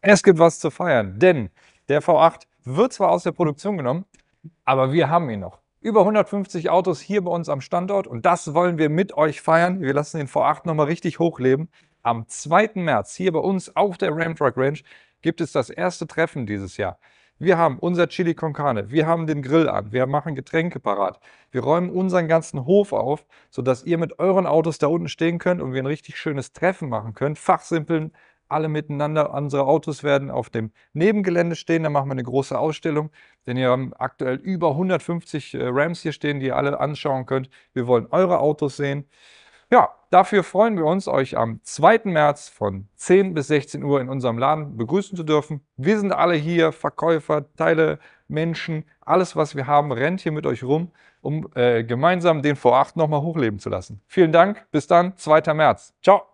Es gibt was zu feiern, denn der V8 wird zwar aus der Produktion genommen, aber wir haben ihn noch. Über 150 Autos hier bei uns am Standort und das wollen wir mit euch feiern. Wir lassen den V8 nochmal richtig hochleben. Am 2. März hier bei uns auf der Ram Truck Ranch gibt es das erste Treffen dieses Jahr. Wir haben unser Chili con Carne, wir haben den Grill an, wir machen Getränke parat, wir räumen unseren ganzen Hof auf, sodass ihr mit euren Autos da unten stehen könnt und wir ein richtig schönes Treffen machen könnt, fachsimpeln, alle miteinander. Unsere Autos werden auf dem Nebengelände stehen. Da machen wir eine große Ausstellung, denn wir haben aktuell über 150 äh, Rams hier stehen, die ihr alle anschauen könnt. Wir wollen eure Autos sehen. Ja, dafür freuen wir uns, euch am 2. März von 10 bis 16 Uhr in unserem Laden begrüßen zu dürfen. Wir sind alle hier, Verkäufer, Teile, Menschen, alles, was wir haben, rennt hier mit euch rum, um äh, gemeinsam den V8 nochmal hochleben zu lassen. Vielen Dank, bis dann, 2. März. Ciao.